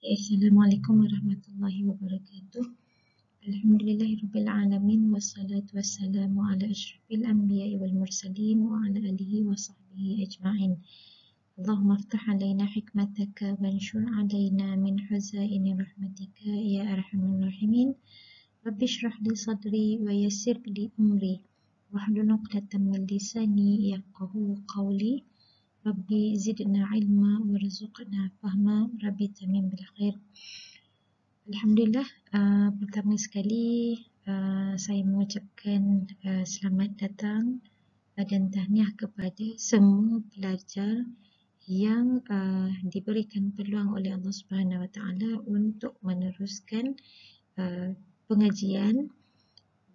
السلام عليكم ورحمة الله وبركاته الحمد لله رب العالمين والصلاة والسلام على أشرف الأنبياء والمرسلين وعلى آله وصحبه أجمعين اللهم افتح علينا حكمتك وانشر علينا من حزائن رحمتك يا أرحم الراحمين رب اشرح لي صدري ويسر لي أمري واحلل عقدة من لساني يفقه قولي Rabbi zidna ilma wa rizuqna fahma Rabbi tamim bil khair Alhamdulillah uh, pertama sekali uh, saya mengucapkan uh, selamat datang uh, dan tahniah kepada semua pelajar yang uh, diberikan peluang oleh Allah Subhanahu Wa Taala untuk meneruskan uh, pengajian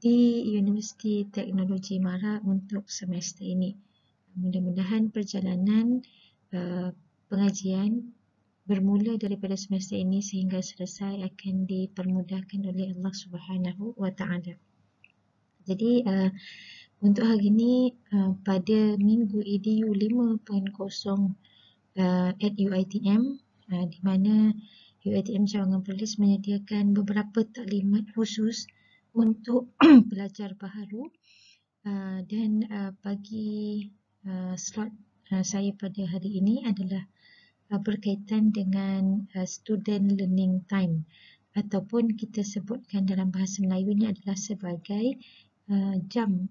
di Universiti Teknologi Mara untuk semester ini mudah-mudahan perjalanan uh, pengajian bermula daripada semester ini sehingga selesai akan dipermudahkan oleh Allah Subhanahu wa Jadi uh, untuk hari ini uh, pada minggu EDU 5.0 uh, at UiTM uh, di mana UiTM Cawangan Perlis menyediakan beberapa taklimat khusus untuk pelajar baharu uh, dan uh, bagi Eh, slot uh, saya pada hari ini adalah uh, berkaitan dengan uh, student learning time ataupun kita sebutkan dalam bahasa Melayu ini adalah sebagai uh, jam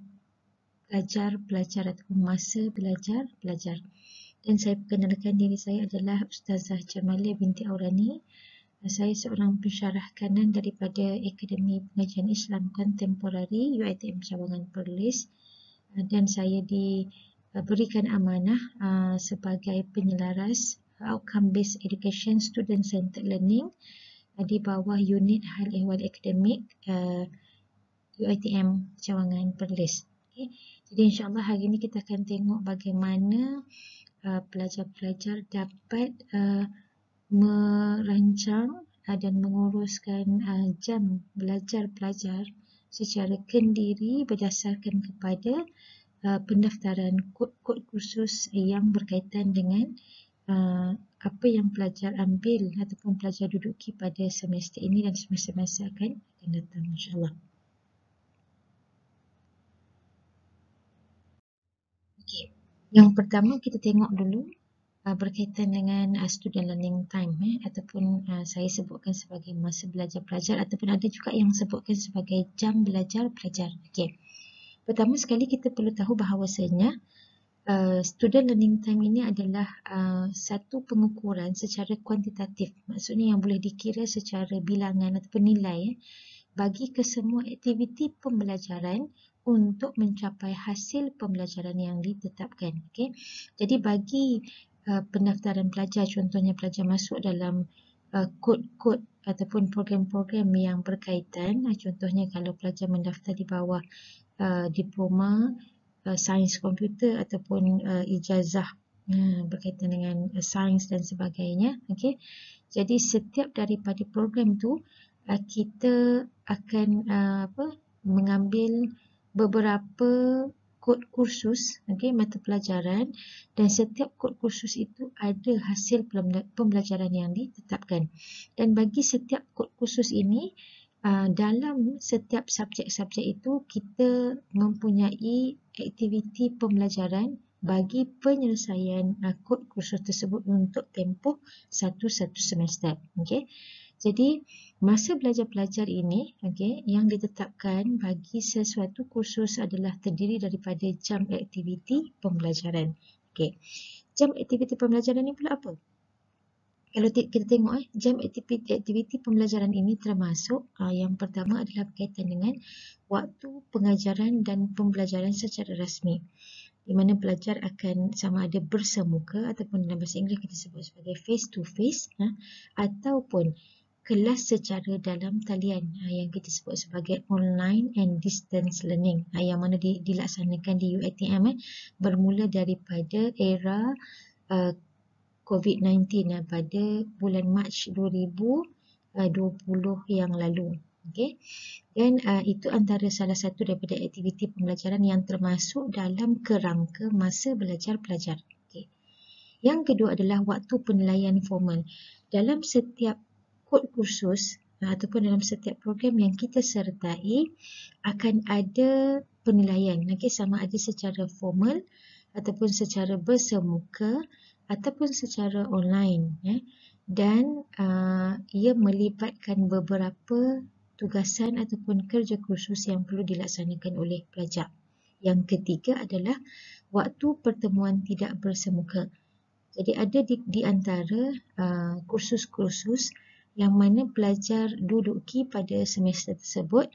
belajar pelajar ataupun masa belajar pelajar. Dan saya perkenalkan diri saya adalah Ustazah Jamalia binti Aurani. Saya seorang pensyarah kanan daripada Akademi Pengajian Islam Kontemporari UITM Cabangan Perlis dan saya di Uh, berikan amanah uh, sebagai penyelaras outcome based education student centered learning uh, di bawah unit hal ehwal akademik uh, UiTM Cawangan Perlis. Okay. Jadi insyaAllah hari ini kita akan tengok bagaimana uh, pelajar-pelajar uh, dapat uh, merancang uh, dan menguruskan uh, jam belajar pelajar secara kendiri berdasarkan kepada Uh, pendaftaran kod-kod kursus yang berkaitan dengan uh, apa yang pelajar ambil ataupun pelajar duduki pada semester ini dan semester masa akan datang insyaAllah. Okay. Yang pertama kita tengok dulu uh, berkaitan dengan uh, student learning time eh, ataupun saya sebutkan sebagai masa belajar belajar, ataupun ada juga yang sebutkan sebagai jam belajar belajar. Okay. Pertama sekali kita perlu tahu bahawasanya uh, student learning time ini adalah uh, satu pengukuran secara kuantitatif. Maksudnya yang boleh dikira secara bilangan atau penilai ya, bagi kesemua aktiviti pembelajaran untuk mencapai hasil pembelajaran yang ditetapkan. Okay? Jadi bagi uh, pendaftaran pelajar, contohnya pelajar masuk dalam kod-kod uh, ataupun program-program yang berkaitan, contohnya kalau pelajar mendaftar di bawah uh, diploma uh, sains komputer ataupun uh, ijazah berkaitan dengan uh, sains dan sebagainya okey jadi setiap daripada program tu uh, kita akan uh, apa mengambil beberapa kod kursus okey mata pelajaran dan setiap kod kursus itu ada hasil pembelajaran yang ditetapkan dan bagi setiap kod kursus ini Ah, dalam setiap subjek-subjek itu kita mempunyai aktiviti pembelajaran bagi penyelesaian akut kursus tersebut untuk tempoh satu-satu semester. Okay. Jadi, masa belajar belajar ini okay, yang ditetapkan bagi sesuatu kursus adalah terdiri daripada jam aktiviti pembelajaran. Okay. Jam aktiviti pembelajaran ini pula apa? kalau kita tengok eh, jam aktiviti, aktiviti pembelajaran ini termasuk uh, yang pertama adalah berkaitan dengan waktu pengajaran dan pembelajaran secara rasmi di mana pelajar akan sama ada bersemuka ataupun dalam bahasa Inggeris kita sebut sebagai face to face ha, ataupun kelas secara dalam talian ha, yang kita sebut sebagai online and distance learning ha, yang mana di, dilaksanakan di UATM eh, bermula daripada era uh, COVID-19 eh, pada bulan Mac 2020 eh, yang lalu. Okay. Dan uh, itu antara salah satu daripada aktiviti pembelajaran yang termasuk dalam kerangka masa belajar pelajar. Okay. Yang kedua adalah waktu penilaian formal. Dalam setiap kod kursus ataupun dalam setiap program yang kita sertai akan ada penilaian. Okay, sama ada secara formal ataupun secara bersemuka ataupun secara online eh, dan uh, ia melibatkan beberapa tugasan ataupun kerja kursus yang perlu dilaksanakan oleh pelajar. Yang ketiga adalah waktu pertemuan tidak bersemuka. Jadi ada di, di antara uh, kursus-kursus yang mana pelajar duduki pada semester tersebut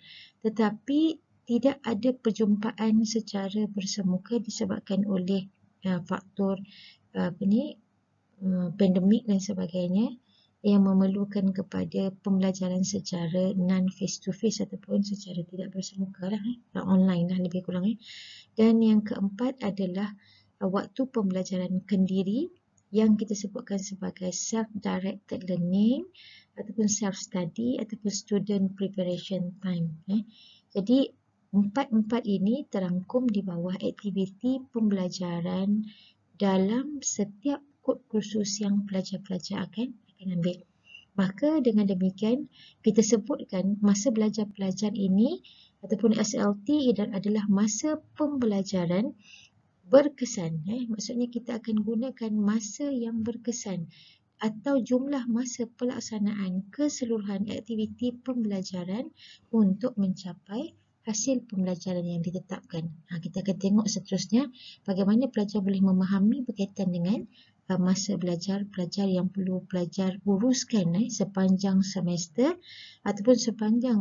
tetapi tidak ada perjumpaan secara bersemuka disebabkan oleh uh, faktor apa ni eh, pandemik dan sebagainya yang memerlukan kepada pembelajaran secara non face to face ataupun secara tidak bersemuka lah eh, online lah lebih kurang eh. dan yang keempat adalah eh, waktu pembelajaran kendiri yang kita sebutkan sebagai self-directed learning ataupun self-study ataupun student preparation time eh. jadi empat-empat ini terangkum di bawah aktiviti pembelajaran dalam setiap kod kursus yang pelajar-pelajar akan akan ambil. Maka dengan demikian, kita sebutkan masa belajar pelajaran ini ataupun SLT adalah masa pembelajaran berkesan. Eh? Maksudnya kita akan gunakan masa yang berkesan atau jumlah masa pelaksanaan keseluruhan aktiviti pembelajaran untuk mencapai hasil pembelajaran yang ditetapkan. Ha, kita akan tengok seterusnya bagaimana pelajar boleh memahami berkaitan dengan uh, masa belajar, pelajar yang perlu pelajar uruskan eh, sepanjang semester ataupun sepanjang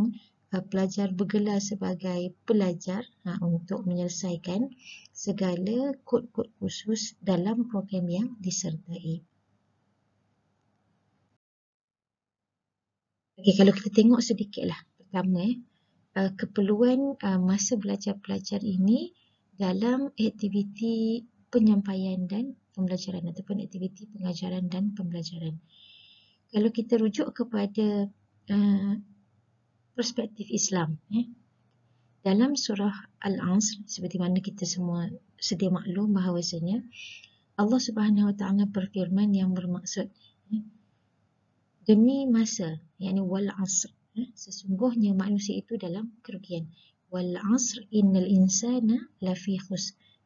uh, pelajar bergelar sebagai pelajar ha, untuk menyelesaikan segala kod-kod khusus dalam program yang disertai. Okay, kalau kita tengok sedikitlah pertama eh, Uh, keperluan uh, masa belajar belajar ini dalam aktiviti penyampaian dan pembelajaran ataupun aktiviti pengajaran dan pembelajaran. Kalau kita rujuk kepada uh, perspektif Islam, eh, dalam surah Al-Ansr seperti mana kita semua sedia maklum bahawasanya Allah Subhanahu Wa Taala berfirman yang bermaksud eh, demi masa yakni wal asr sesungguhnya manusia itu dalam kerugian wal asr innal insana lafi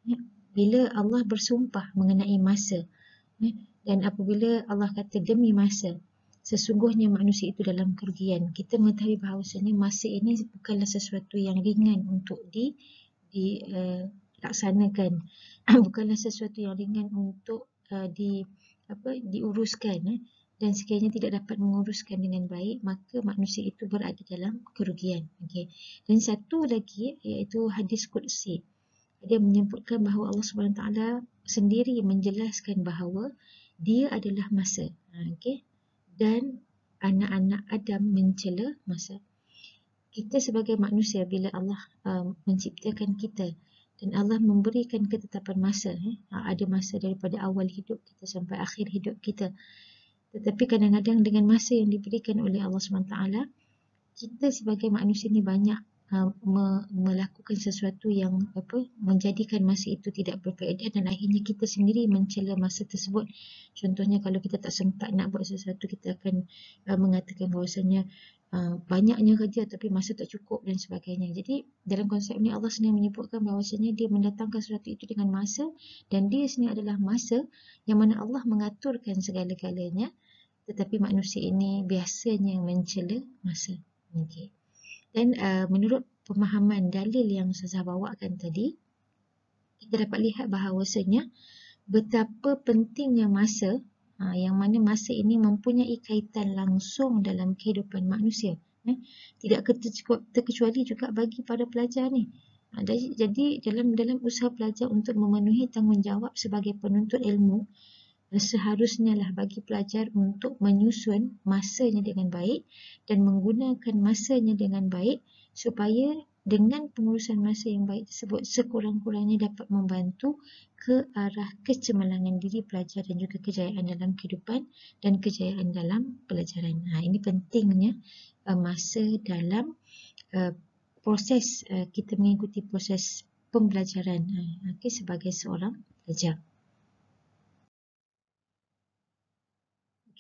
ya, bila Allah bersumpah mengenai masa ya, dan apabila Allah kata demi masa sesungguhnya manusia itu dalam kerugian kita mengetahui sebenarnya masa ini bukanlah sesuatu yang ringan untuk di dilaksanakan eh, uh, bukanlah sesuatu yang ringan untuk uh, di apa diuruskan eh dan sekiranya tidak dapat menguruskan dengan baik, maka manusia itu berada dalam kerugian. Okay. Dan satu lagi iaitu hadis Qudsi. Dia menyebutkan bahawa Allah SWT sendiri menjelaskan bahawa dia adalah masa. Ha, okay. Dan anak-anak Adam mencela masa. Kita sebagai manusia bila Allah um, menciptakan kita dan Allah memberikan ketetapan masa. Eh, ha, ada masa daripada awal hidup kita sampai akhir hidup kita. Tetapi kadang-kadang dengan masa yang diberikan oleh Allah SWT, kita sebagai manusia ni banyak uh, me- melakukan sesuatu yang apa menjadikan masa itu tidak berfaedah dan akhirnya kita sendiri mencela masa tersebut. Contohnya kalau kita tak sempat nak buat sesuatu, kita akan uh, mengatakan bahawasanya uh, banyaknya kerja tapi masa tak cukup dan sebagainya. Jadi dalam konsep ni Allah sendiri menyebutkan bahawasanya dia mendatangkan sesuatu itu dengan masa dan dia sendiri adalah masa yang mana Allah mengaturkan segala-galanya tetapi manusia ini biasanya mencela masa. Okay. Dan uh, menurut pemahaman dalil yang saya bawakan tadi, kita dapat lihat bahawasanya betapa pentingnya masa ha, yang mana masa ini mempunyai kaitan langsung dalam kehidupan manusia. Eh. Tidak terkecuali juga bagi para pelajar ni. Ha, jadi dalam dalam usaha pelajar untuk memenuhi tanggungjawab sebagai penuntut ilmu, seharusnya lah bagi pelajar untuk menyusun masanya dengan baik dan menggunakan masanya dengan baik supaya dengan pengurusan masa yang baik tersebut sekurang-kurangnya dapat membantu ke arah kecemerlangan diri pelajar dan juga kejayaan dalam kehidupan dan kejayaan dalam pelajaran. Ha, ini pentingnya uh, masa dalam uh, proses uh, kita mengikuti proses pembelajaran ha, okay, sebagai seorang pelajar.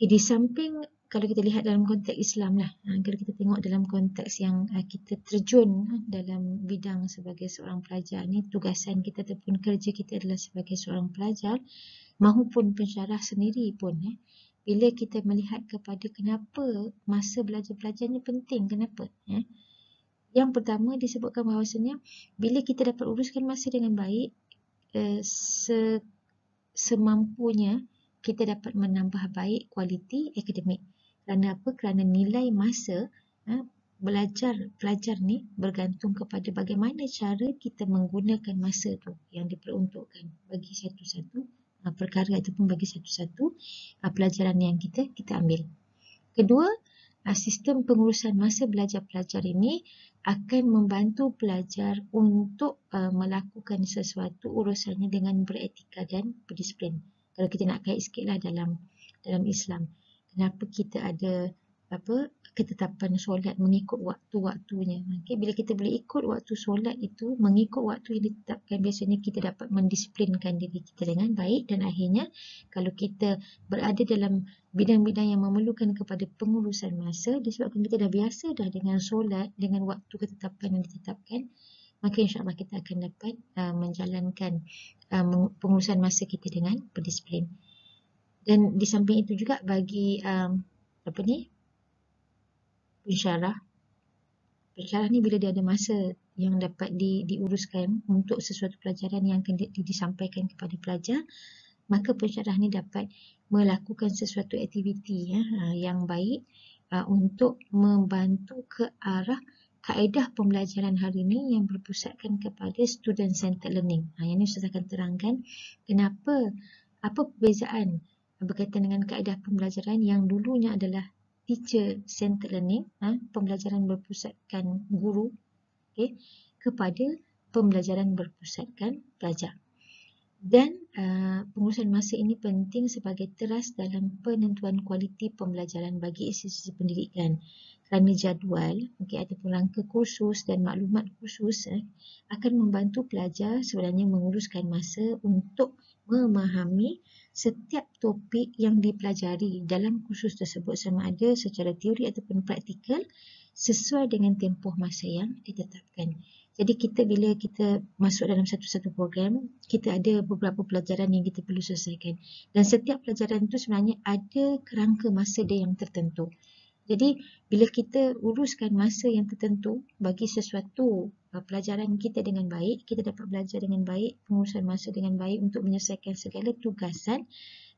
Okay, eh, di samping kalau kita lihat dalam konteks Islam lah, ha, kalau kita tengok dalam konteks yang ha, kita terjun ha, dalam bidang sebagai seorang pelajar ni, tugasan kita ataupun kerja kita adalah sebagai seorang pelajar maupun pensyarah sendiri pun. Eh, bila kita melihat kepada kenapa masa belajar-belajar ni penting, kenapa? Eh? Yang pertama disebutkan bahawasanya, bila kita dapat uruskan masa dengan baik, eh, se semampunya, kita dapat menambah baik kualiti akademik. Kerana apa? Kerana nilai masa ha, belajar pelajar ni bergantung kepada bagaimana cara kita menggunakan masa tu yang diperuntukkan bagi satu-satu ha, perkara ataupun bagi satu-satu ha, pelajaran yang kita kita ambil. Kedua, ha, sistem pengurusan masa belajar pelajar ini akan membantu pelajar untuk uh, melakukan sesuatu urusannya dengan beretika dan berdisiplin kalau kita nak kait lah dalam dalam Islam kenapa kita ada apa ketetapan solat mengikut waktu-waktunya okey bila kita boleh ikut waktu solat itu mengikut waktu yang ditetapkan biasanya kita dapat mendisiplinkan diri kita dengan baik dan akhirnya kalau kita berada dalam bidang-bidang yang memerlukan kepada pengurusan masa disebabkan kita dah biasa dah dengan solat dengan waktu ketetapan yang ditetapkan maka insya Allah kita akan dapat uh, menjalankan uh, pengurusan masa kita dengan berdisiplin. Dan di samping itu juga bagi um, apa ni, pencarah, pencarah ni bila dia ada masa yang dapat di, diuruskan untuk sesuatu pelajaran yang akan di, disampaikan kepada pelajar, maka pencarah ni dapat melakukan sesuatu aktiviti ya, yang baik uh, untuk membantu ke arah kaedah pembelajaran hari ini yang berpusatkan kepada student-centered learning. Ha, yang ini saya akan terangkan kenapa, apa perbezaan berkaitan dengan kaedah pembelajaran yang dulunya adalah teacher-centered learning, ha, pembelajaran berpusatkan guru okay, kepada pembelajaran berpusatkan pelajar. Dan uh, pengurusan masa ini penting sebagai teras dalam penentuan kualiti pembelajaran bagi institusi pendidikan kerana jadual, okay, ada rangka kursus dan maklumat kursus eh, akan membantu pelajar sebenarnya menguruskan masa untuk memahami setiap topik yang dipelajari dalam kursus tersebut sama ada secara teori ataupun praktikal sesuai dengan tempoh masa yang ditetapkan. Jadi kita bila kita masuk dalam satu-satu program, kita ada beberapa pelajaran yang kita perlu selesaikan. Dan setiap pelajaran itu sebenarnya ada kerangka masa dia yang tertentu. Jadi bila kita uruskan masa yang tertentu bagi sesuatu uh, pelajaran kita dengan baik, kita dapat belajar dengan baik, pengurusan masa dengan baik untuk menyelesaikan segala tugasan,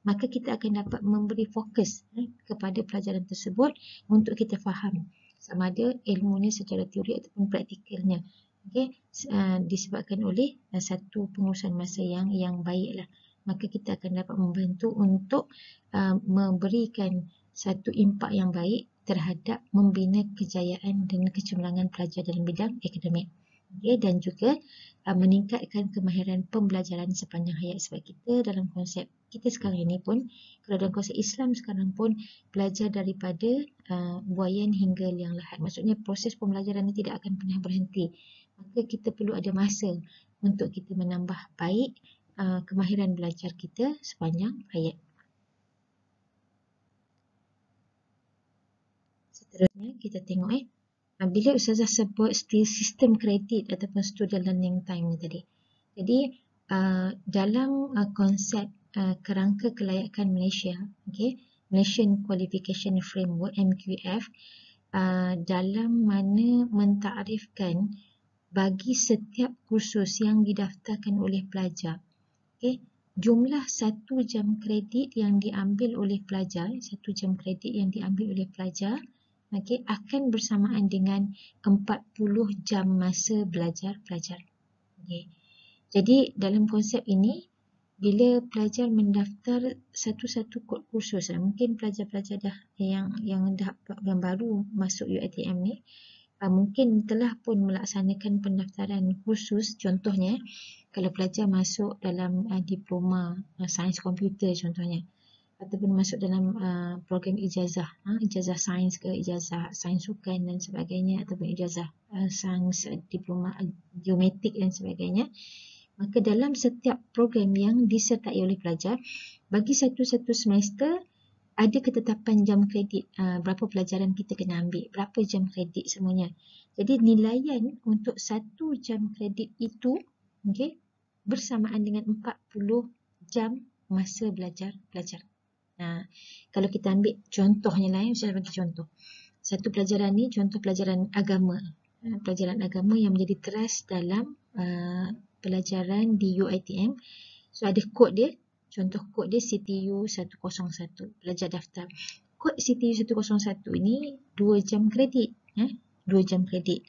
maka kita akan dapat memberi fokus eh, kepada pelajaran tersebut untuk kita faham sama ada ilmunya secara teori ataupun praktikalnya. Okay? Uh, disebabkan oleh uh, satu pengurusan masa yang yang baiklah. Maka kita akan dapat membantu untuk uh, memberikan satu impak yang baik terhadap membina kejayaan dan kecemerlangan pelajar dalam bidang akademik ya, dan juga uh, meningkatkan kemahiran pembelajaran sepanjang hayat sebab kita dalam konsep kita sekarang ini pun kalau dalam konsep Islam sekarang pun belajar daripada uh, buayan hingga liang lahat maksudnya proses pembelajaran ini tidak akan pernah berhenti maka kita perlu ada masa untuk kita menambah baik uh, kemahiran belajar kita sepanjang hayat seterusnya kita tengok eh ah, bila ustazah sebut sistem kredit ataupun student learning time ni tadi jadi ah, dalam ah, konsep kerangka kelayakan Malaysia okey Malaysian Qualification Framework MQF dalam mana mentakrifkan bagi setiap kursus yang didaftarkan oleh pelajar okey jumlah satu jam kredit yang diambil oleh pelajar satu jam kredit yang diambil oleh pelajar okay, akan bersamaan dengan 40 jam masa belajar-pelajar. Okay. Jadi dalam konsep ini, bila pelajar mendaftar satu-satu kod kursus, eh, mungkin pelajar-pelajar dah yang yang dah yang baru masuk UATM ni, eh, mungkin telah pun melaksanakan pendaftaran kursus. Contohnya, eh, kalau pelajar masuk dalam diploma sains komputer contohnya, ataupun masuk dalam uh, program ijazah ha? ijazah sains ke ijazah sains sukan dan sebagainya ataupun ijazah uh, sains uh, diploma uh, geometrik dan sebagainya maka dalam setiap program yang disertai oleh pelajar bagi satu-satu semester ada ketetapan jam kredit uh, berapa pelajaran kita kena ambil berapa jam kredit semuanya jadi nilaian untuk satu jam kredit itu okay, bersamaan dengan 40 jam masa belajar pelajar Ha, kalau kita ambil contohnya lain, saya bagi contoh. Satu pelajaran ni contoh pelajaran agama. Ha, pelajaran agama yang menjadi teras dalam uh, pelajaran di UITM. So ada kod dia. Contoh kod dia CTU 101. Pelajar daftar. Kod CTU 101 ini 2 jam kredit. Ha, ya. 2 jam kredit.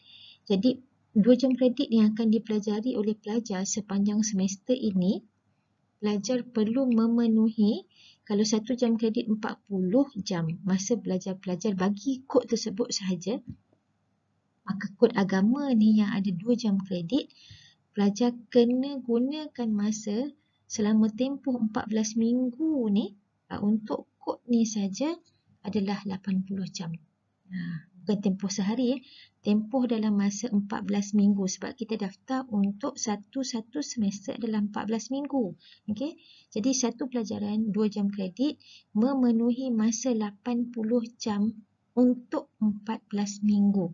Jadi 2 jam kredit yang akan dipelajari oleh pelajar sepanjang semester ini, pelajar perlu memenuhi kalau satu jam kredit 40 jam masa belajar-belajar bagi kod tersebut sahaja, maka kod agama ni yang ada dua jam kredit, pelajar kena gunakan masa selama tempoh 14 minggu ni ah, untuk kod ni saja adalah 80 jam. Nah, bukan tempoh sehari eh, tempoh dalam masa 14 minggu sebab kita daftar untuk satu-satu semester dalam 14 minggu. Okay, Jadi satu pelajaran 2 jam kredit memenuhi masa 80 jam untuk 14 minggu.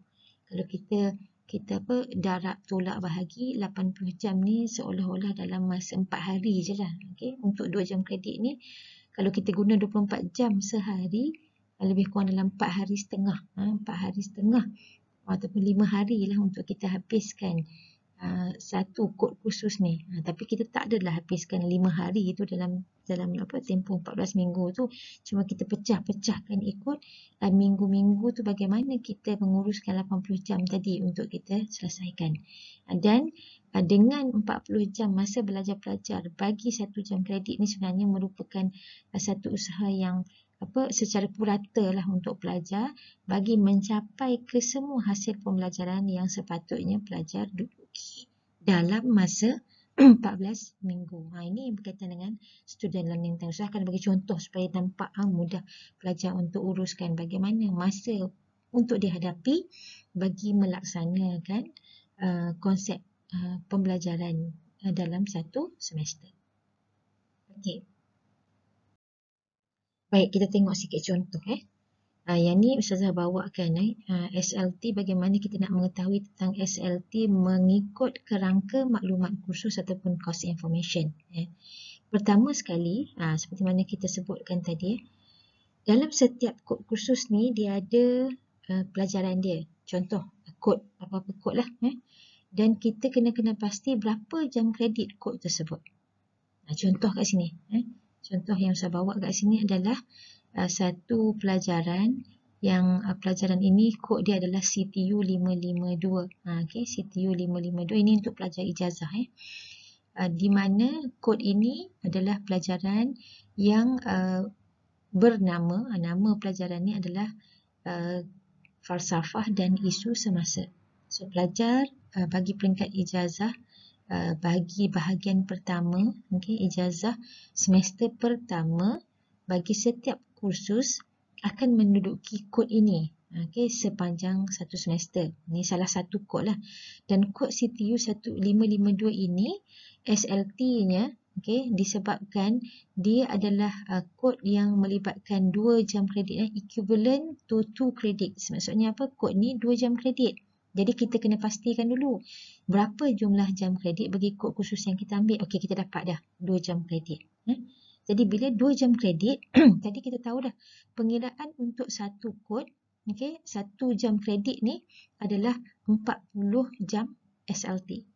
Kalau kita kita apa darab tolak bahagi 80 jam ni seolah-olah dalam masa 4 hari je lah. Okay? Untuk 2 jam kredit ni kalau kita guna 24 jam sehari lebih kurang dalam 4 hari setengah. Ha, 4 hari setengah ataupun 5 hari lah untuk kita habiskan ha, satu kod khusus ni. Ha, tapi kita tak adalah habiskan 5 hari itu dalam dalam apa tempoh 14 minggu tu. Cuma kita pecah-pecahkan ikut minggu-minggu tu bagaimana kita menguruskan 80 jam tadi untuk kita selesaikan. Ha, dan dengan 40 jam masa belajar-belajar bagi satu jam kredit ni sebenarnya merupakan satu usaha yang apa secara purata lah untuk pelajar bagi mencapai kesemua hasil pembelajaran yang sepatutnya pelajar duduki dalam masa 14 minggu. Ha, ini berkaitan dengan student learning time. Saya akan bagi contoh supaya nampak ha, mudah pelajar untuk uruskan bagaimana masa untuk dihadapi bagi melaksanakan uh, konsep uh, pembelajaran uh, dalam satu semester. Okey. Baik, kita tengok sikit contoh eh. Ha, yang ni Ustazah bawakan eh. Ha, ah, SLT bagaimana kita nak mengetahui tentang SLT mengikut kerangka maklumat kursus ataupun course information. Eh. Pertama sekali, ha, seperti mana kita sebutkan tadi eh. Dalam setiap kod kursus ni dia ada uh, pelajaran dia. Contoh kod, apa-apa kod lah. Eh. Dan kita kena-kena pasti berapa jam kredit kod tersebut. Ha, contoh kat sini. Eh. Contoh yang saya bawa kat sini adalah uh, satu pelajaran yang uh, pelajaran ini kod dia adalah CTU 552. Ha, okay. CTU 552 ini untuk pelajar ijazah. Eh. Uh, di mana kod ini adalah pelajaran yang uh, bernama, uh, nama pelajaran ini adalah uh, falsafah dan isu semasa. So, pelajar uh, bagi peringkat ijazah Uh, bagi bahagian pertama, okay, ijazah semester pertama bagi setiap kursus akan menduduki kod ini okay, sepanjang satu semester. Ini salah satu kod lah. Dan kod CTU 1552 ini SLT-nya okay, disebabkan dia adalah uh, kod yang melibatkan dua jam kredit. Eh, equivalent to two kredit. Maksudnya apa? Kod ni dua jam kredit. Jadi kita kena pastikan dulu berapa jumlah jam kredit bagi kod khusus yang kita ambil. Okey, kita dapat dah 2 jam kredit. Eh? Jadi bila 2 jam kredit, tadi kita tahu dah pengiraan untuk satu kod, okey, satu jam kredit ni adalah 40 jam SLT.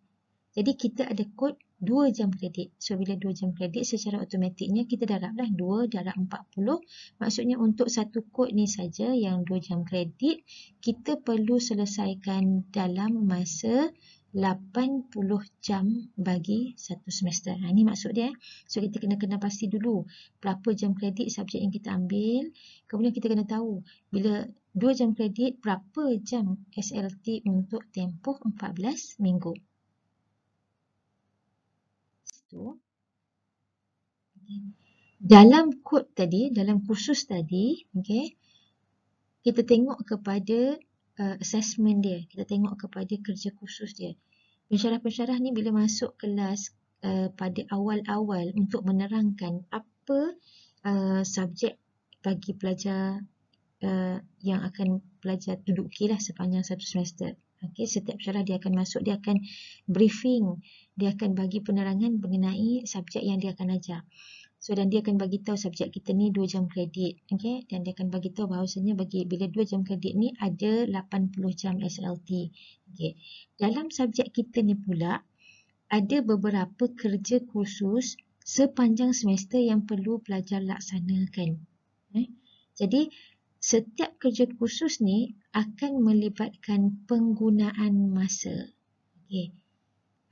Jadi kita ada kod 2 jam kredit. So, bila 2 jam kredit secara automatiknya kita darablah 2 darab 40. Maksudnya untuk satu kod ni saja yang 2 jam kredit kita perlu selesaikan dalam masa 80 jam bagi satu semester. Ha, ini maksud dia. Eh. So, kita kena kena pasti dulu berapa jam kredit subjek yang kita ambil. Kemudian kita kena tahu bila 2 jam kredit berapa jam SLT untuk tempoh 14 minggu tu dalam kod tadi dalam kursus tadi okay? kita tengok kepada uh, assessment dia kita tengok kepada kerja kursus dia pensyarah-pensyarah ni bila masuk kelas uh, pada awal-awal untuk menerangkan apa uh, subjek bagi pelajar uh, yang akan pelajar duduk okay lah sepanjang satu semester. Okey, setiap syarah dia akan masuk, dia akan briefing, dia akan bagi penerangan mengenai subjek yang dia akan ajar. So dan dia akan bagi tahu subjek kita ni 2 jam kredit, okey? Dan dia akan bagi tahu bahawasanya bagi bila 2 jam kredit ni ada 80 jam SLT. Okey. Dalam subjek kita ni pula ada beberapa kerja khusus sepanjang semester yang perlu pelajar laksanakan. Okay. Jadi setiap kerja khusus ni akan melibatkan penggunaan masa. Okey.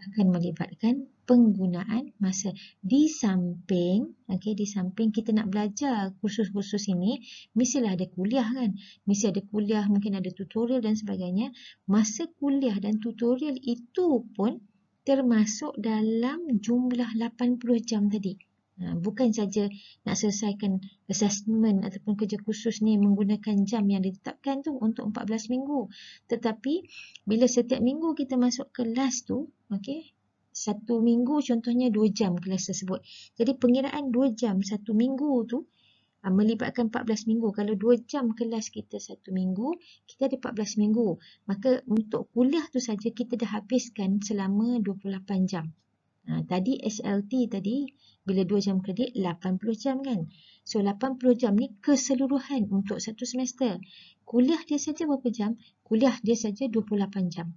Akan melibatkan penggunaan masa di samping okey di samping kita nak belajar kursus-kursus ini mestilah ada kuliah kan mesti ada kuliah mungkin ada tutorial dan sebagainya masa kuliah dan tutorial itu pun termasuk dalam jumlah 80 jam tadi Ha, bukan saja nak selesaikan assessment ataupun kerja khusus ni menggunakan jam yang ditetapkan tu untuk 14 minggu tetapi bila setiap minggu kita masuk kelas tu okey satu minggu contohnya dua jam kelas tersebut jadi pengiraan dua jam satu minggu tu ha, melibatkan 14 minggu kalau dua jam kelas kita satu minggu kita ada 14 minggu maka untuk kuliah tu saja kita dah habiskan selama 28 jam Ha, tadi SLT tadi bila 2 jam kredit 80 jam kan. So 80 jam ni keseluruhan untuk satu semester. Kuliah dia saja berapa jam? Kuliah dia saja 28 jam.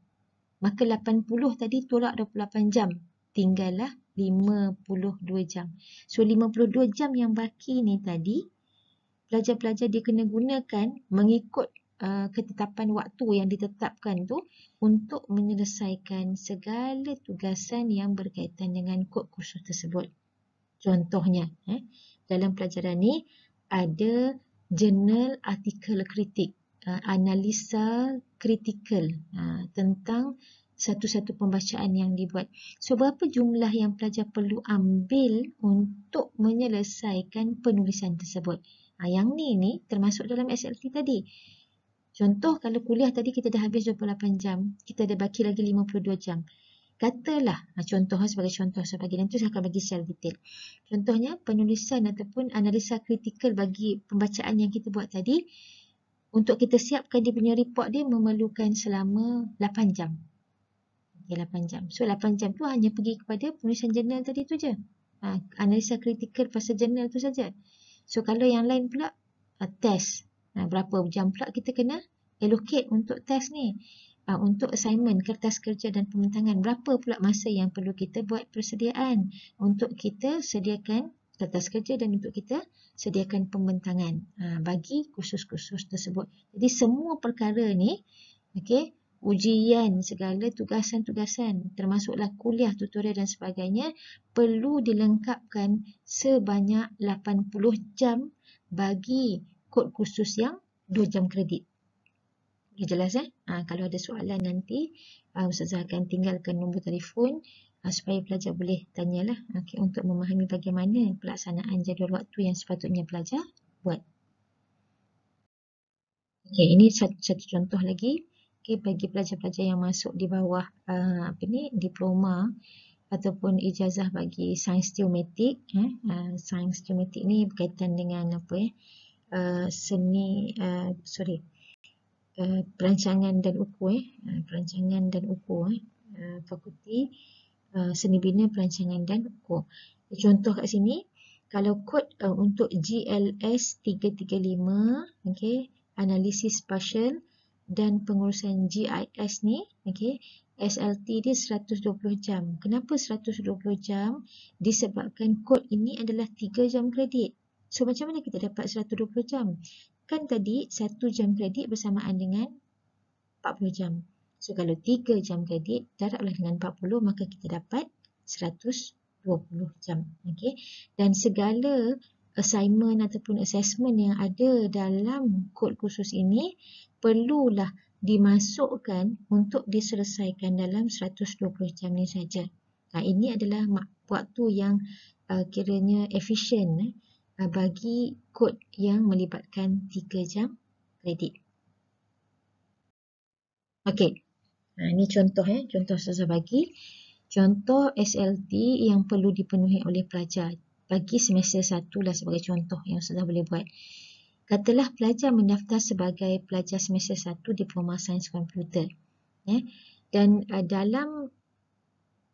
Maka 80 tadi tolak 28 jam. Tinggallah 52 jam. So 52 jam yang baki ni tadi pelajar-pelajar dia kena gunakan mengikut Eh, ketetapan waktu yang ditetapkan tu untuk menyelesaikan segala tugasan yang berkaitan dengan kod kursus tersebut. Contohnya, eh, dalam pelajaran ni ada jurnal artikel kritik, uh, analisa kritikal uh, tentang satu-satu pembacaan yang dibuat. So, berapa jumlah yang pelajar perlu ambil untuk menyelesaikan penulisan tersebut? Uh, yang ni, ni termasuk dalam SLT tadi. Contoh kalau kuliah tadi kita dah habis 28 jam, kita ada baki lagi 52 jam. Katalah, ha, contoh ha, sebagai contoh ha, sebagai nanti saya akan bagi secara detail. Contohnya penulisan ataupun analisa kritikal bagi pembacaan yang kita buat tadi untuk kita siapkan dia punya report dia memerlukan selama 8 jam. Okay, 8 jam. So 8 jam tu hanya pergi kepada penulisan jurnal tadi tu je. Ha, analisa kritikal pasal jurnal tu saja. So kalau yang lain pula, test. Ha, berapa jam pula kita kena allocate untuk test ni. Ha, untuk assignment, kertas kerja dan pembentangan. Berapa pula masa yang perlu kita buat persediaan untuk kita sediakan kertas kerja dan untuk kita sediakan pembentangan ha, bagi kursus-kursus tersebut. Jadi semua perkara ni, okay, ujian, segala tugasan-tugasan termasuklah kuliah, tutorial dan sebagainya perlu dilengkapkan sebanyak 80 jam bagi kod khusus yang 2 jam kredit. Ya, jelas ya? Ha, kalau ada soalan nanti, uh, Ustazah akan tinggalkan nombor telefon uh, supaya pelajar boleh tanyalah okay, untuk memahami bagaimana pelaksanaan jadual waktu yang sepatutnya pelajar buat. Okay, ini satu, satu contoh lagi. Okay, bagi pelajar-pelajar yang masuk di bawah uh, apa ni, diploma ataupun ijazah bagi sains geometrik. Eh? Uh, sains geometrik ni berkaitan dengan apa ya? uh, seni uh, sorry uh, perancangan dan ukur eh uh, perancangan dan ukur eh uh, fakulti uh, seni bina perancangan dan ukur contoh kat sini kalau kod uh, untuk GLS 335 okey analisis spatial dan pengurusan GIS ni okey SLT dia 120 jam. Kenapa 120 jam? Disebabkan kod ini adalah 3 jam kredit. So macam mana kita dapat 120 jam? Kan tadi 1 jam kredit bersamaan dengan 40 jam. So kalau 3 jam kredit daraplah dengan 40 maka kita dapat 120 jam. Okay. Dan segala assignment ataupun assessment yang ada dalam kod khusus ini perlulah dimasukkan untuk diselesaikan dalam 120 jam ini saja. Nah, ha, ini adalah waktu yang uh, kiranya efisien. Eh. Ah, bagi kod yang melibatkan 3 jam kredit. Okey. Nah, ini contoh eh, contoh saya bagi. Contoh SLT yang perlu dipenuhi oleh pelajar bagi semester 1 lah sebagai contoh yang sudah boleh buat. Katalah pelajar mendaftar sebagai pelajar semester 1 Diploma Sains Komputer. Eh, dan uh, dalam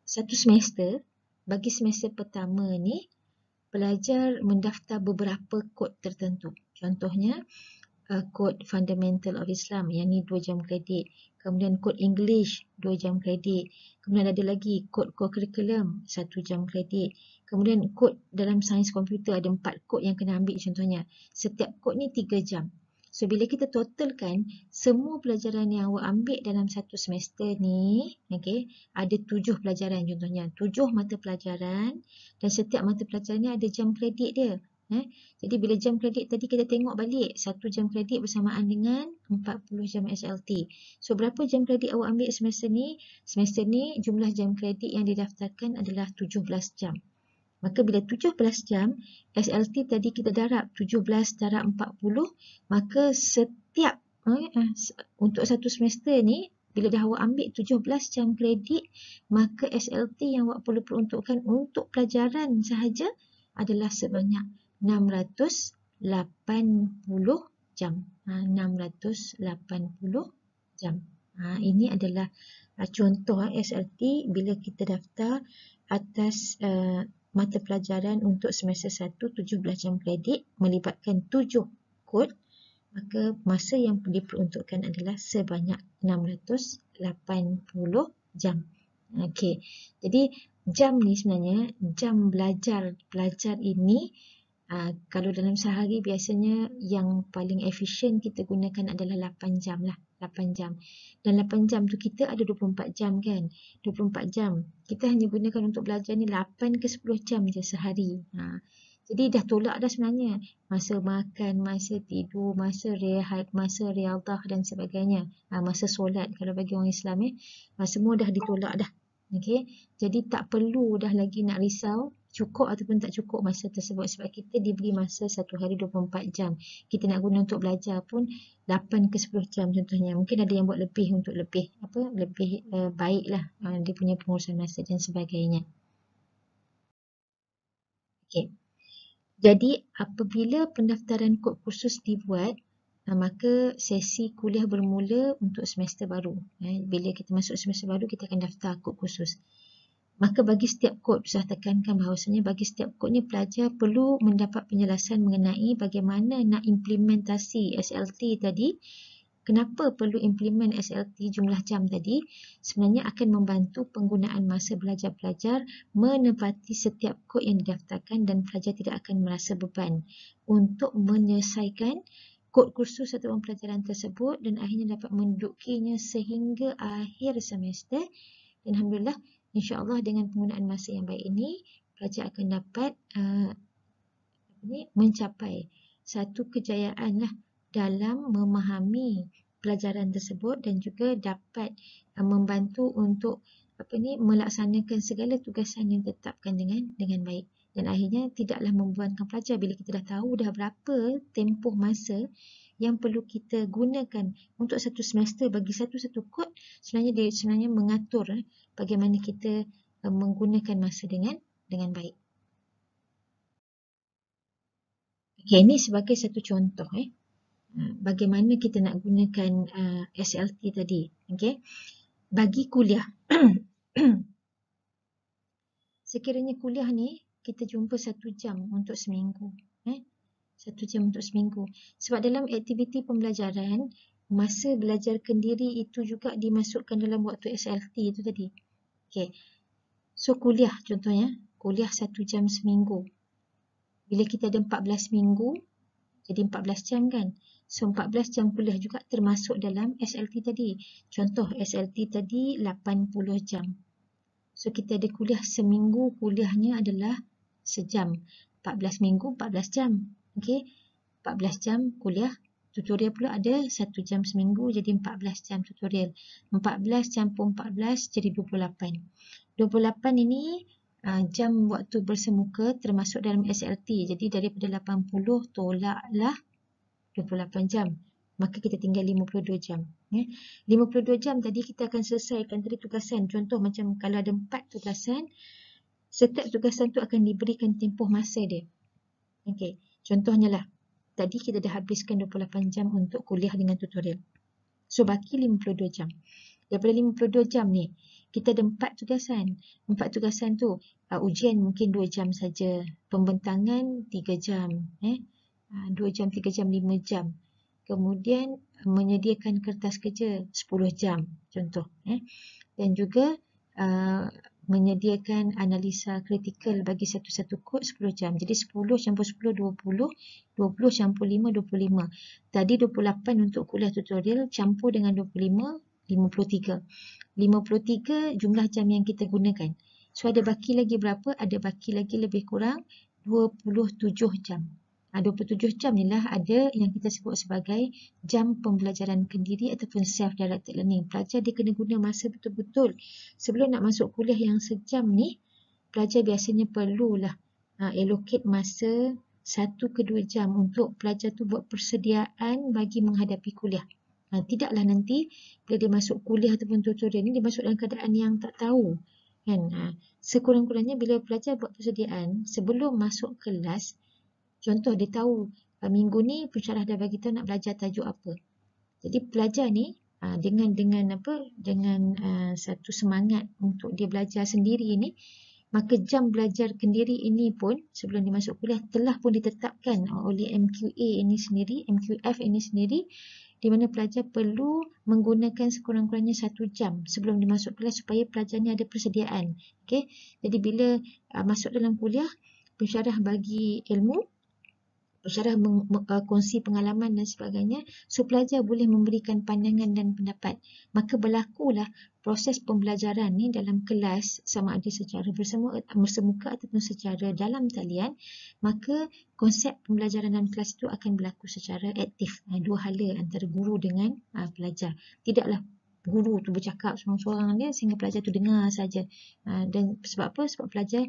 satu semester, bagi semester pertama ni, pelajar mendaftar beberapa kod tertentu. Contohnya, eh, kod fundamental of Islam yang ni 2 jam kredit. Kemudian kod English 2 jam kredit. Kemudian ada lagi kod core curriculum 1 jam kredit. Kemudian kod dalam sains komputer ada 4 kod yang kena ambil contohnya. Setiap kod ni 3 jam So, bila kita totalkan semua pelajaran yang awak ambil dalam satu semester ni, okay, ada tujuh pelajaran contohnya. Tujuh mata pelajaran dan setiap mata pelajaran ni ada jam kredit dia. Eh? Jadi, bila jam kredit tadi kita tengok balik, satu jam kredit bersamaan dengan 40 jam SLT. So, berapa jam kredit awak ambil semester ni? Semester ni jumlah jam kredit yang didaftarkan adalah 17 jam. Maka bila 17 jam, SLT tadi kita darab 17 darab 40, maka setiap eh, eh untuk satu semester ni, bila dah awak ambil 17 jam kredit, maka SLT yang awak perlu peruntukkan untuk pelajaran sahaja adalah sebanyak 680 jam. Ha, 680 jam. Ha, ini adalah ha, contoh eh, SLT bila kita daftar atas uh, mata pelajaran untuk semester 1 belas jam kredit melibatkan tujuh kod maka masa yang diperuntukkan adalah sebanyak 680 jam. Okey. Jadi jam ni sebenarnya jam belajar pelajar ini ah, kalau dalam sehari biasanya yang paling efisien kita gunakan adalah 8 jam lah 8 jam. Dan 8 jam tu kita ada 24 jam kan. 24 jam. Kita hanya gunakan untuk belajar ni 8 ke 10 jam je sehari. Ha. Jadi dah tolak dah sebenarnya. Masa makan, masa tidur, masa rehat, masa riadah dan sebagainya. Ha, masa solat kalau bagi orang Islam ya. Ha, semua dah ditolak dah. Okay. Jadi tak perlu dah lagi nak risau cukup ataupun tak cukup masa tersebut sebab kita diberi masa satu hari 24 jam. Kita nak guna untuk belajar pun 8 ke 10 jam contohnya. Mungkin ada yang buat lebih untuk lebih apa lebih uh, lah. uh, dia punya pengurusan masa dan sebagainya. Okay. Jadi apabila pendaftaran kod kursus dibuat eh, maka sesi kuliah bermula untuk semester baru. Bila kita masuk semester baru, kita akan daftar kod khusus. Maka bagi setiap kod, saya tekankan bahawasanya bagi setiap kod ni pelajar perlu mendapat penjelasan mengenai bagaimana nak implementasi SLT tadi. Kenapa perlu implement SLT jumlah jam tadi? Sebenarnya akan membantu penggunaan masa belajar-pelajar menepati setiap kod yang didaftarkan dan pelajar tidak akan merasa beban untuk menyelesaikan kod kursus atau pelajaran tersebut dan akhirnya dapat mendukinya sehingga akhir semester. Dan Alhamdulillah, insyaAllah dengan penggunaan masa yang baik ini, pelajar akan dapat uh, ini mencapai satu kejayaan lah dalam memahami pelajaran tersebut dan juga dapat uh, membantu untuk apa ni melaksanakan segala tugasan yang ditetapkan dengan dengan baik dan akhirnya tidaklah membuangkan pelajar bila kita dah tahu dah berapa tempoh masa yang perlu kita gunakan untuk satu semester bagi satu-satu kod sebenarnya dia sebenarnya mengatur eh, bagaimana kita eh, menggunakan masa dengan dengan baik. Okay, ini sebagai satu contoh eh. Ah, bagaimana kita nak gunakan uh, eh, SLT tadi. Okay. Bagi kuliah. Sekiranya kuliah ni kita jumpa satu jam untuk seminggu. Eh. Satu jam untuk seminggu. Sebab dalam aktiviti pembelajaran, masa belajar kendiri itu juga dimasukkan dalam waktu SLT itu tadi. Okay. So kuliah contohnya, kuliah satu jam seminggu. Bila kita ada empat belas minggu, jadi empat belas jam kan? So empat belas jam kuliah juga termasuk dalam SLT tadi. Contoh SLT tadi lapan puluh jam. So kita ada kuliah seminggu, kuliahnya adalah sejam. Empat belas minggu, empat belas jam. Okay. 14 jam kuliah tutorial pula ada 1 jam seminggu jadi 14 jam tutorial. 14 campur 14 jadi 28. 28 ini ah, jam waktu bersemuka termasuk dalam SLT. Jadi daripada 80 tolaklah 28 jam. Maka kita tinggal 52 jam. 52 ya. jam tadi kita akan selesaikan tadi tugasan. Contoh macam kalau ada 4 tugasan, setiap tugasan tu akan diberikan tempoh masa dia. Okey, contohnya lah tadi kita dah habiskan 28 jam untuk kuliah dengan tutorial. So, baki 52 jam. Daripada 52 jam ni, kita ada empat tugasan. Empat tugasan tu, uh, ujian mungkin 2 jam saja. Pembentangan 3 jam. Eh? Uh, 2 jam, 3 jam, 5 jam. Kemudian, uh, menyediakan kertas kerja 10 jam. Contoh. Eh? Dan juga, uh, menyediakan analisa kritikal bagi satu-satu kod 10 jam. Jadi 10 campur 10, 20, 20 campur 5, 25. Tadi 28 untuk kuliah tutorial campur dengan 25, 53. 53 jumlah jam yang kita gunakan. So ada baki lagi berapa? Ada baki lagi lebih kurang 27 jam. 27 ah, jam inilah ada yang kita sebut sebagai jam pembelajaran kendiri ataupun self-directed learning. Pelajar dia kena guna masa betul-betul. Sebelum nak masuk kuliah yang sejam ni, pelajar biasanya perlulah uh, allocate masa satu ke dua jam untuk pelajar tu buat persediaan bagi menghadapi kuliah. Uh, tidaklah nanti bila dia masuk kuliah ataupun tutorial ni, dia masuk dalam keadaan yang tak tahu. Kan? Uh, sekurang-kurangnya bila pelajar buat persediaan sebelum masuk kelas, Contoh dia tahu ah, minggu ni pencerah dah bagi tahu nak belajar tajuk apa. Jadi pelajar ni ah, dengan dengan apa dengan uh, satu semangat untuk dia belajar sendiri ni maka jam belajar sendiri ini pun sebelum dia masuk kuliah telah pun ditetapkan oleh MQA ini sendiri, MQF ini sendiri di mana pelajar perlu menggunakan sekurang-kurangnya satu jam sebelum dia masuk kelas supaya pelajar ni ada persediaan. Okay? Jadi bila uh, masuk dalam kuliah, pensyarah bagi ilmu, uh, Sarah meng, eh, kongsi pengalaman dan sebagainya, so pelajar boleh memberikan pandangan dan pendapat. Maka berlakulah proses pembelajaran ni dalam kelas sama ada secara bersama, bersemuka ataupun secara dalam talian, maka konsep pembelajaran dalam kelas itu akan berlaku secara aktif. Uh, dua hala antara guru dengan eh, pelajar. Tidaklah guru tu bercakap seorang-seorang dia sehingga pelajar tu dengar saja. Dan sebab apa? Sebab pelajar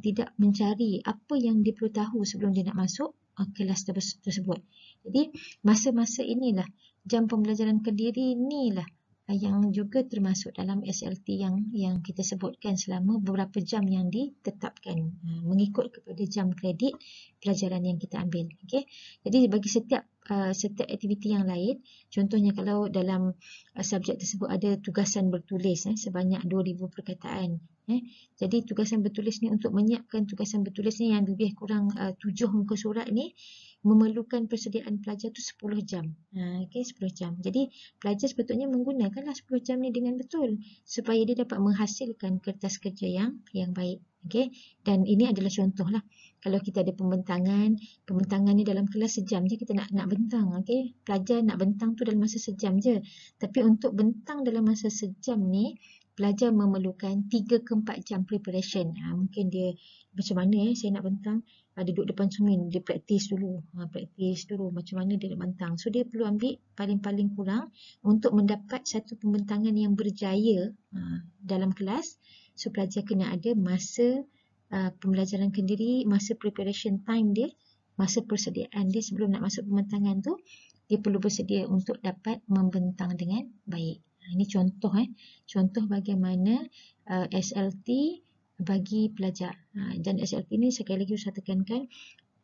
tidak mencari apa yang dia perlu tahu sebelum dia nak masuk kelas tersebut. Jadi masa-masa inilah jam pembelajaran kediri inilah yang juga termasuk dalam SLT yang yang kita sebutkan selama beberapa jam yang ditetapkan ha, mengikut kepada jam kredit pelajaran yang kita ambil. Okey. Jadi bagi setiap Uh, setiap aktiviti yang lain. Contohnya kalau dalam uh, subjek tersebut ada tugasan bertulis eh, sebanyak 2,000 perkataan. Eh. Jadi tugasan bertulis ni untuk menyiapkan tugasan bertulis ni yang lebih kurang uh, tujuh 7 muka surat ni memerlukan persediaan pelajar tu 10 jam. Ah, okay, 10 jam. Jadi pelajar sebetulnya menggunakanlah 10 jam ni dengan betul supaya dia dapat menghasilkan kertas kerja yang yang baik. Okey, dan ini adalah contohlah. Kalau kita ada pembentangan, pembentangan ni dalam kelas sejam je kita nak nak bentang, okey. Pelajar nak bentang tu dalam masa sejam je. Tapi untuk bentang dalam masa sejam ni, pelajar memerlukan 3 ke 4 jam preparation. Ha, mungkin dia macam mana eh saya nak bentang, ha, dia duduk depan cermin, dia praktis dulu. Ha, praktis dulu macam mana dia nak bentang. So dia perlu ambil paling-paling kurang untuk mendapat satu pembentangan yang berjaya ha, dalam kelas. So pelajar kena ada masa uh, pembelajaran kendiri, masa preparation time dia, masa persediaan dia sebelum nak masuk pembentangan tu, dia perlu bersedia untuk dapat membentang dengan baik. Ha, ini contoh eh, contoh bagaimana uh, SLT bagi pelajar. Ha, dan SLT ini sekali lagi usah tekankan,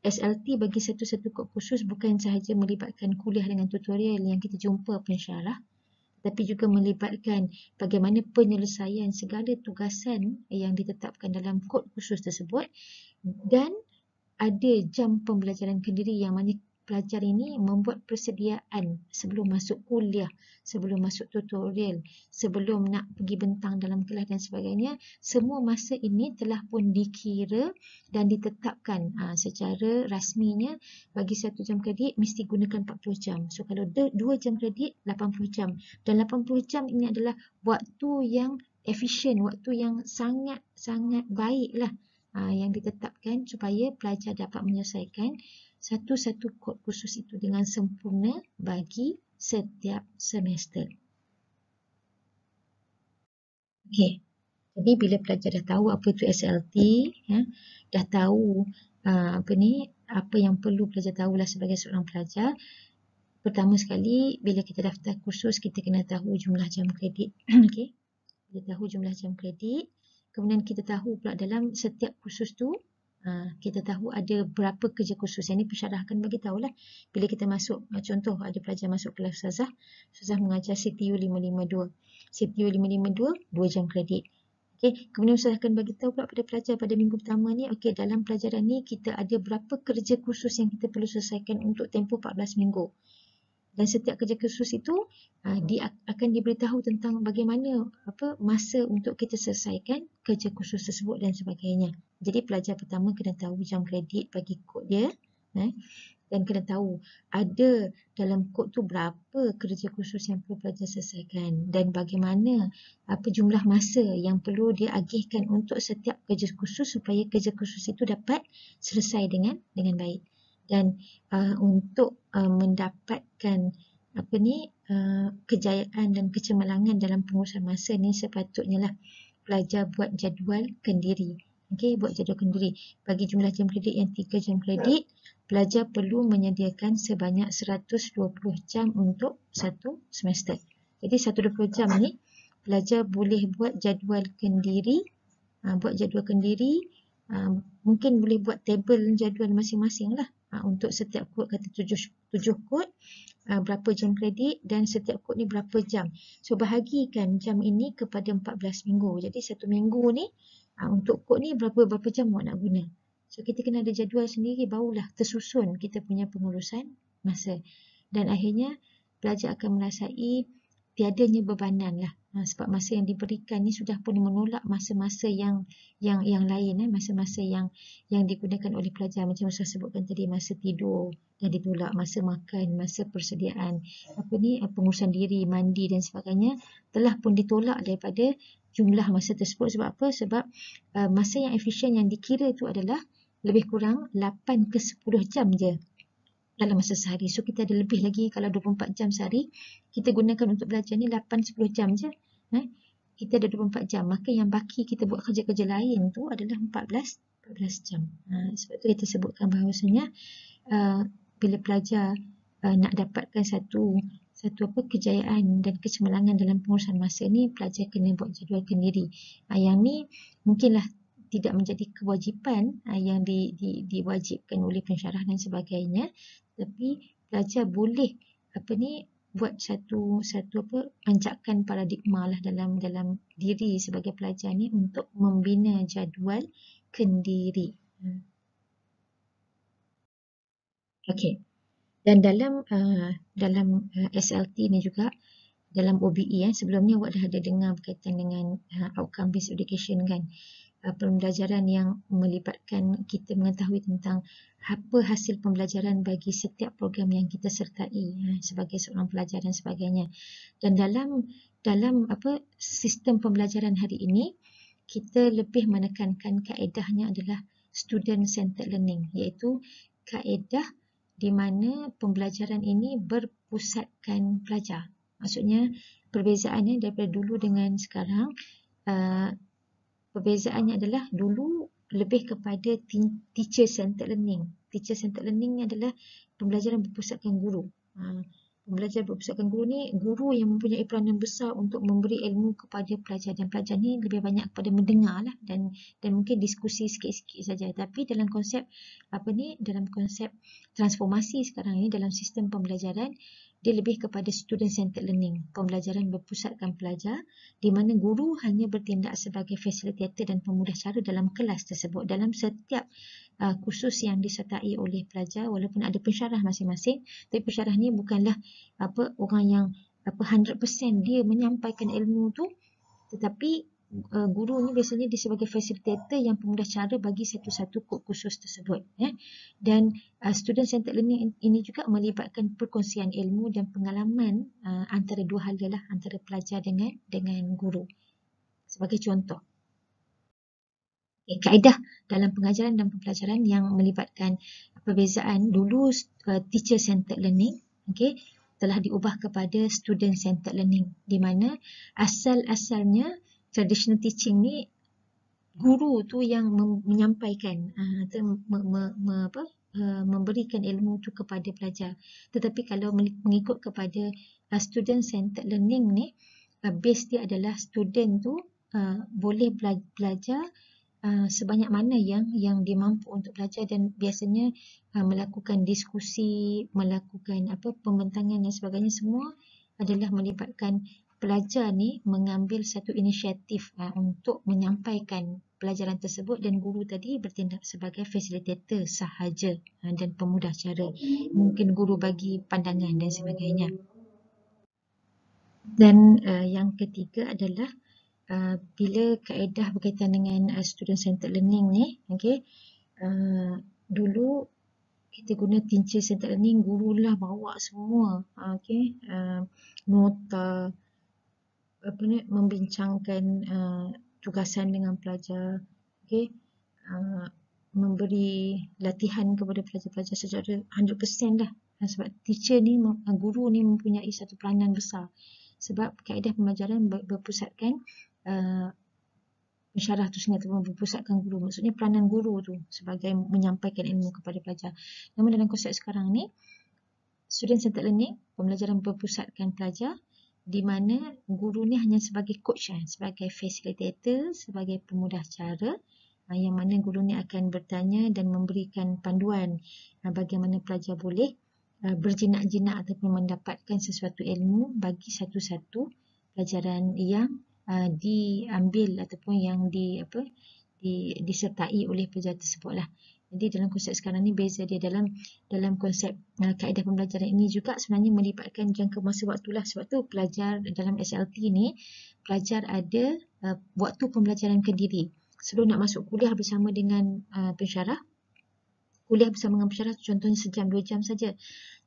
SLT bagi satu-satu khusus bukan sahaja melibatkan kuliah dengan tutorial yang kita jumpa pensyarah tapi juga melibatkan bagaimana penyelesaian segala tugasan yang ditetapkan dalam kod khusus tersebut dan ada jam pembelajaran kendiri yang mana pelajar ini membuat persediaan sebelum masuk kuliah, sebelum masuk tutorial, sebelum nak pergi bentang dalam kelas dan sebagainya, semua masa ini telah pun dikira dan ditetapkan aa, ha, secara rasminya bagi satu jam kredit mesti gunakan 40 jam. So kalau dua jam kredit, 80 jam. Dan 80 jam ini adalah waktu yang efisien, waktu yang sangat-sangat baiklah. Uh, yang ditetapkan supaya pelajar dapat menyelesaikan satu-satu kod khusus itu dengan sempurna bagi setiap semester. Okey, jadi bila pelajar dah tahu apa itu SLT, ya, dah tahu uh, apa ni, apa yang perlu pelajar tahu lah sebagai seorang pelajar, pertama sekali bila kita daftar kursus kita kena tahu jumlah jam kredit. Okey, kita tahu jumlah jam kredit. Kemudian kita tahu pula dalam setiap kursus tu ha, kita tahu ada berapa kerja khusus. Yang ini pesyarah akan bagi lah. bila kita masuk ha, contoh ada pelajar masuk kelas Ustazah, Ustazah mengajar CTU 552. CTU 552 2 jam kredit. Okay, kemudian Ustazah akan bagi tahu pula pada pelajar pada minggu pertama ni, Okay, dalam pelajaran ni kita ada berapa kerja khusus yang kita perlu selesaikan untuk tempoh 14 minggu dan setiap kerja khusus itu uh, di, akan diberitahu tentang bagaimana apa masa untuk kita selesaikan kerja khusus tersebut dan sebagainya. Jadi pelajar pertama kena tahu jam kredit bagi kod dia eh, dan kena tahu ada dalam kod tu berapa kerja khusus yang perlu pelajar selesaikan dan bagaimana apa jumlah masa yang perlu dia agihkan untuk setiap kerja khusus supaya kerja khusus itu dapat selesai dengan dengan baik dan uh, untuk uh, mendapatkan apa ni uh, kejayaan dan kecemerlangan dalam pengurusan masa ni sepatutnya lah pelajar buat jadual kendiri. Okey, buat jadual kendiri. Bagi jumlah jam kredit yang 3 jam kredit, pelajar perlu menyediakan sebanyak 120 jam untuk satu semester. Jadi 120 jam ni pelajar boleh buat jadual kendiri, uh, buat jadual kendiri, uh, mungkin boleh buat table jadual masing-masing lah ha, untuk setiap kod kata tujuh, tujuh kod ha, berapa jam kredit dan setiap kod ni berapa jam. So bahagikan jam ini kepada 14 minggu. Jadi satu minggu ni ha, untuk kod ni berapa berapa jam awak nak guna. So kita kena ada jadual sendiri barulah tersusun kita punya pengurusan masa. Dan akhirnya pelajar akan merasai tiadanya bebanan lah Ah, sebab masa yang diberikan ni sudah pun menolak masa-masa yang yang yang lain eh masa-masa yang yang digunakan oleh pelajar macam saya sebutkan tadi masa tidur dan ditolak masa makan masa persediaan apa ni eh, pengurusan diri mandi dan sebagainya telah pun ditolak daripada jumlah masa tersebut sebab apa sebab uh, masa yang efisien yang dikira itu adalah lebih kurang 8 ke 10 jam je dalam masa sehari. So kita ada lebih lagi kalau 24 jam sehari kita gunakan untuk belajar ni 8 10 jam je eh, kita ada 24 jam maka yang baki kita buat kerja-kerja lain tu adalah 14 14 jam ha, sebab tu kita sebutkan bahawasanya uh, bila pelajar uh, nak dapatkan satu satu apa kejayaan dan kecemerlangan dalam pengurusan masa ni pelajar kena buat jadual kendiri uh, ha, yang ni mungkinlah tidak menjadi kewajipan uh, yang di, di, diwajibkan oleh pensyarah dan sebagainya tapi pelajar boleh apa ni buat satu satu apa anjakkan paradigma lah dalam dalam diri sebagai pelajar ni untuk membina jadual kendiri. Hmm. Okay. Dan dalam uh, dalam uh, SLT ni juga dalam OBE eh, sebelum ni awak dah ada dengar berkaitan dengan uh, outcome based education kan. Eh, pembelajaran yang melibatkan kita mengetahui tentang apa hasil pembelajaran bagi setiap program yang kita sertai ya, sebagai seorang pelajar dan sebagainya. Dan dalam dalam apa sistem pembelajaran hari ini kita lebih menekankan kaedahnya adalah student centered learning iaitu kaedah di mana pembelajaran ini berpusatkan pelajar. Maksudnya perbezaannya daripada dulu dengan sekarang eh, perbezaannya adalah dulu lebih kepada teacher centered learning. Teacher centered learning ni adalah pembelajaran berpusatkan guru. Ha, pembelajaran berpusatkan guru ni guru yang mempunyai peranan besar untuk memberi ilmu kepada pelajar dan pelajar ni lebih banyak kepada mendengar lah dan dan mungkin diskusi sikit-sikit saja. Tapi dalam konsep apa ni dalam konsep transformasi sekarang ni dalam sistem pembelajaran uh, dia lebih kepada student-centered learning, pembelajaran berpusatkan pelajar di mana guru hanya bertindak sebagai facilitator dan pemudah cara dalam kelas tersebut dalam setiap uh, kursus yang disertai oleh pelajar walaupun ada pensyarah masing-masing tapi pensyarah ni bukanlah apa orang yang apa 100% dia menyampaikan ilmu tu tetapi Eh, guru ni biasanya dia sebagai facilitator yang pemudah cara bagi satu-satu kod kursus tersebut. Ya. Eh. Dan uh, student centered learning ini juga melibatkan perkongsian ilmu dan pengalaman uh, antara dua hal adalah antara pelajar dengan dengan guru. Sebagai contoh. Eh, kaedah dalam pengajaran dan pembelajaran yang melibatkan perbezaan dulu uh, teacher centered learning okay, telah diubah kepada student centered learning di mana asal-asalnya traditional teaching ni guru tu yang menyampaikan ah, atau me- me- me- apa eh, memberikan ilmu tu kepada pelajar tetapi kalau mengikut kepada ah, student centered learning ni uh, base dia adalah student tu boleh belajar sebanyak mana yang yang dia mampu untuk belajar dan biasanya melakukan diskusi, melakukan apa pembentangan dan sebagainya semua adalah melibatkan pelajar ni mengambil satu inisiatif uh, untuk menyampaikan pelajaran tersebut dan guru tadi bertindak sebagai facilitator sahaja uh, dan pemudah cara mungkin guru bagi pandangan dan sebagainya dan uh, yang ketiga adalah uh, bila kaedah berkaitan dengan uh, student centered learning ni okay? uh, dulu kita guna teacher centered learning gurulah bawa semua okay? uh, nota apa ni membincangkan uh, tugasan dengan pelajar okey uh, memberi latihan kepada pelajar-pelajar secara 100% lah uh, sebab teacher ni uh, guru ni mempunyai satu peranan besar sebab kaedah pembelajaran berpusatkan uh, syarah tu sendiri ataupun berpusatkan guru maksudnya peranan guru tu sebagai menyampaikan ilmu kepada pelajar namun dalam konsep sekarang ni student centered learning pembelajaran berpusatkan pelajar di mana guru ni hanya sebagai coach kan, sebagai facilitator, sebagai pemudah cara ah, yang mana guru ni akan bertanya dan memberikan panduan ah, bagaimana pelajar boleh ah, berjinak-jinak ataupun mendapatkan sesuatu ilmu bagi satu-satu pelajaran yang diambil ataupun yang di apa di, disertai oleh pelajar tersebutlah. Jadi dalam konsep sekarang ni beza dia dalam dalam konsep uh, kaedah pembelajaran ini juga sebenarnya melibatkan jangka masa waktu lah. sebab tu pelajar dalam SLT ni pelajar ada uh, waktu pembelajaran kendiri sebelum nak masuk kuliah bersama dengan uh, pensyarah kuliah bersama dengan pensyarah contohnya sejam dua jam saja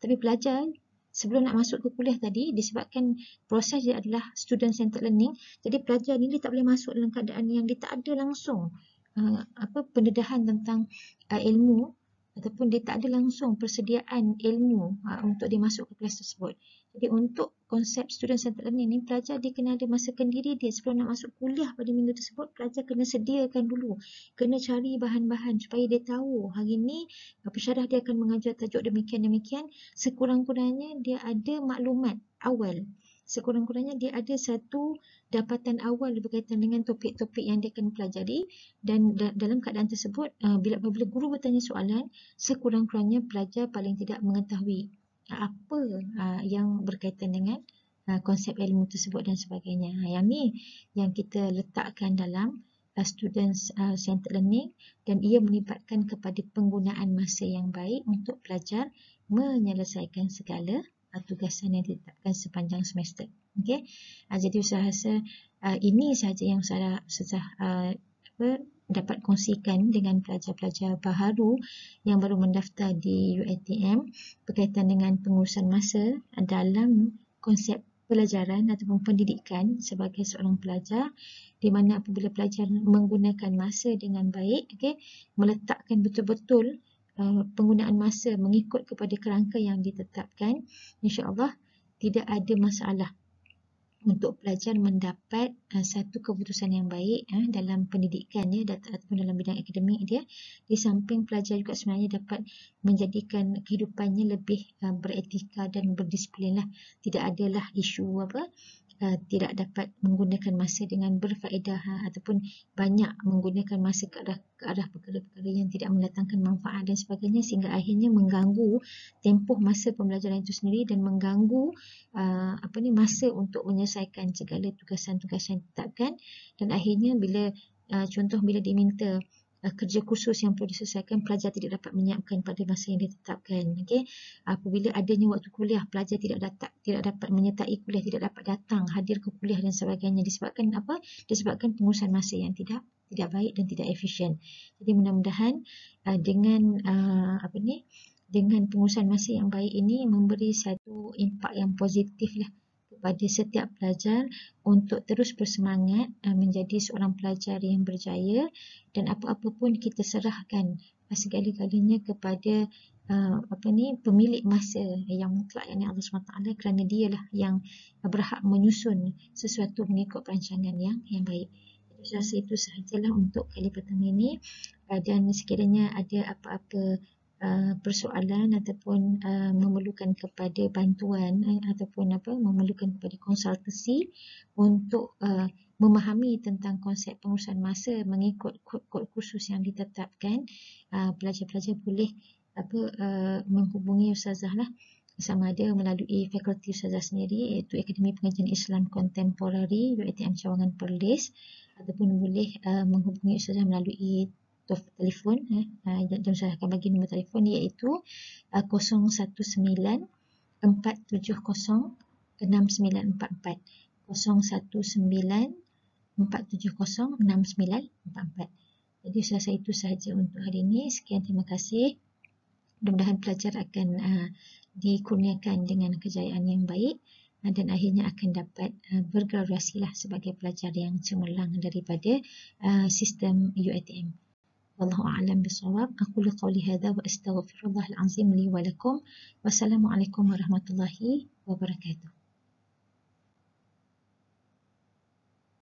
tapi pelajar sebelum nak masuk ke kuliah tadi disebabkan proses dia adalah student centered learning jadi pelajar ni dia tak boleh masuk dalam keadaan yang dia tak ada langsung Uh, apa pendedahan tentang uh, ilmu ataupun dia tak ada langsung persediaan ilmu uh, untuk dia masuk ke kelas tersebut. Jadi untuk konsep student centered learning ni pelajar dia kena ada masa kendiri dia sebelum nak masuk kuliah pada minggu tersebut pelajar kena sediakan dulu kena cari bahan-bahan supaya dia tahu hari ni uh, pensyarah dia akan mengajar tajuk demikian-demikian sekurang-kurangnya dia ada maklumat awal sekurang-kurangnya dia ada satu dapatan awal berkaitan dengan topik-topik yang dia akan pelajari dan da dalam keadaan tersebut uh, bila apabila guru bertanya soalan sekurang-kurangnya pelajar paling tidak mengetahui uh, apa uh, yang berkaitan dengan uh, konsep ilmu tersebut dan sebagainya. yang ni yang kita letakkan dalam uh, students uh, centered learning dan ia melibatkan kepada penggunaan masa yang baik untuk pelajar menyelesaikan segala uh, tugasan yang ditetapkan sepanjang semester. Okey. Uh, jadi usaha rasa uh, ini sahaja yang saya sudah ah, dapat kongsikan dengan pelajar-pelajar baharu yang baru mendaftar di UATM berkaitan dengan pengurusan masa dalam konsep pelajaran ataupun pendidikan sebagai seorang pelajar di mana apabila pelajar menggunakan masa dengan baik okey meletakkan betul-betul Eh, penggunaan masa mengikut kepada kerangka yang ditetapkan, Insya Allah tidak ada masalah untuk pelajar mendapat uh, satu keputusan yang baik uh, dalam pendidikan ya, ataupun dalam bidang akademik dia. Di samping pelajar juga sebenarnya dapat menjadikan kehidupannya lebih uh, beretika dan berdisiplinlah. Tidak adalah isu apa uh, tidak dapat menggunakan masa dengan berfaedah uh, ataupun banyak menggunakan masa ke arah, ke arah perkara-perkara yang tidak mendatangkan manfaat dan sebagainya sehingga akhirnya mengganggu tempoh masa pembelajaran itu sendiri dan mengganggu uh, apa ni masa untuk menyelesaikan segala tugasan-tugasan yang ditetapkan dan akhirnya bila uh, contoh bila diminta Uh, kerja khusus yang perlu diselesaikan pelajar tidak dapat menyiapkan pada masa yang ditetapkan okey apabila adanya waktu kuliah pelajar tidak dapat tidak dapat menyertai kuliah tidak dapat datang hadir ke kuliah dan sebagainya disebabkan apa disebabkan pengurusan masa yang tidak tidak baik dan tidak efisien jadi mudah-mudahan uh, dengan uh, apa ni dengan pengurusan masa yang baik ini memberi satu impak yang positif lah pada setiap pelajar untuk terus bersemangat eh, menjadi seorang pelajar yang berjaya dan apa-apa pun kita serahkan eh, segala-galanya kepada uh, apa ni pemilik masa yang mutlak yang Allah SWT kerana lah yang berhak menyusun sesuatu mengikut perancangan yang yang baik. Saya rasa itu sahajalah untuk kali pertama ini. Dan sekiranya ada apa-apa Uh, persoalan ataupun uh, memerlukan kepada bantuan uh, ataupun apa memerlukan kepada konsultasi untuk uh, memahami tentang konsep pengurusan masa mengikut kod-kod khusus yang ditetapkan uh, pelajar-pelajar uh, boleh apa uh, menghubungi ustazah lah sama ada melalui fakulti ustazah sendiri iaitu Akademi Pengajian Islam Contemporary UiTM Cawangan Perlis ataupun boleh uh, menghubungi ustazah melalui atau telefon eh jom ah, saya akan bagi nombor telefon iaitu 019 ah, 4706944 jadi selesai itu sahaja untuk hari ini sekian terima kasih mudah-mudahan pelajar akan uh, dikurniakan dengan kejayaan yang baik dan akhirnya akan dapat bergraduasi lah sebagai pelajar yang cemerlang daripada sistem UATM. والله أعلم بالصواب أقول قولي هذا وأستغفر الله العظيم لي ولكم والسلام عليكم ورحمة الله وبركاته